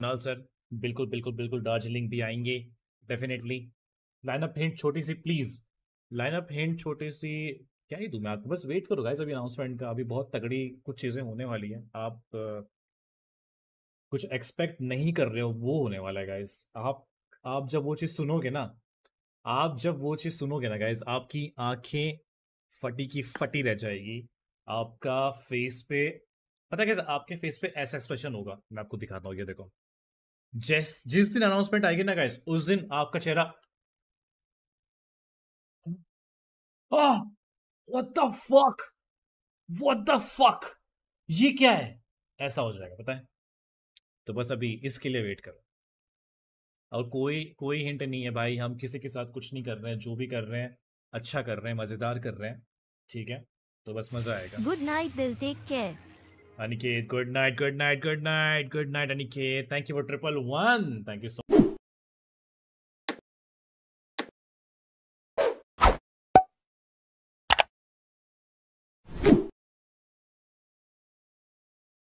Kunal sir बिल्कुल बिल्कुल बिल्कुल दार्जिलिंग भी आएंगे डेफिनेटली लाइनअप हिंट छोटी सी प्लीज लाइनअप हिंट छोटी सी क्या ही दूं मैं आपको बस वेट करो गाइस अभी अनाउंसमेंट का अभी बहुत तगड़ी कुछ चीज़ें होने वाली हैं आप uh, कुछ एक्सपेक्ट नहीं कर रहे हो वो होने वाला है गाइस आप आप जब वो चीज़ सुनोगे ना आप जब वो चीज़ सुनोगे ना गाइज आपकी आंखें फटी की फटी रह जाएगी आपका फेस पे पता है कैसे आपके फेस पे ऐसा एक्सप्रेशन होगा मैं आपको दिखाता हूँ ये देखो जिस जिस दिन अनाउंसमेंट आएगी ना गाइस उस दिन आपका चेहरा what the fuck what the fuck ये क्या है ऐसा हो जाएगा पता है तो बस अभी इसके लिए वेट करो और कोई कोई हिंट नहीं है भाई हम किसी के साथ कुछ नहीं कर रहे हैं जो भी कर रहे हैं अच्छा कर रहे हैं मजेदार कर रहे हैं ठीक है तो बस मजा आएगा गुड नाइट दिल take care Aniket, good night, good night, good night, good night, Aniket. Thank you for triple one. Thank you so much.